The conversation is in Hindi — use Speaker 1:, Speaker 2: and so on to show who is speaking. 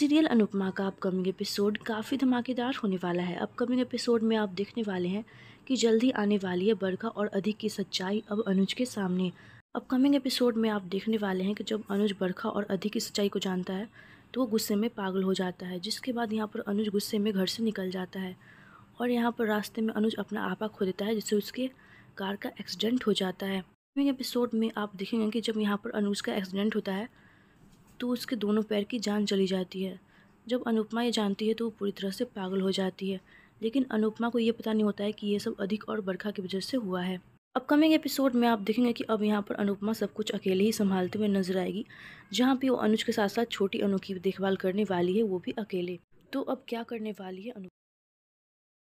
Speaker 1: सीरियल अनुपमा का अपकमिंग एपिसोड काफ़ी धमाकेदार होने वाला है अपकमिंग एपिसोड में आप देखने वाले हैं कि जल्द ही आने वाली है बरखा और अधिक की सच्चाई अब अनुज के सामने अपकमिंग एपिसोड में आप देखने वाले हैं कि जब अनुज बरखा और अधिक की सच्चाई को जानता है तो वो गुस्से में पागल हो जाता है जिसके बाद यहाँ पर अनुज गुस्से में घर से निकल जाता है और यहाँ पर रास्ते में अनुज अपना आपा खो देता है जिससे उसके कार का एक्सीडेंट हो जाता है अपकमिंग एपिसोड में आप देखेंगे कि जब यहाँ पर अनुज का एक्सीडेंट होता है तो उसके दोनों पैर की जान चली जाती है जब अनुपमा ये जानती है तो वो पूरी तरह से पागल हो जाती है लेकिन अनुपमा को ये पता नहीं होता है कि ये सब अधिक और बरखा की वजह से हुआ है अपकमिंग एपिसोड में आप देखेंगे कि अब यहाँ पर अनुपमा सब कुछ अकेले ही संभालते हुए नजर आएगी जहाँ पे वो अनुज के साथ साथ छोटी अनु की देखभाल करने वाली है वो भी अकेले तो अब क्या करने वाली है अनु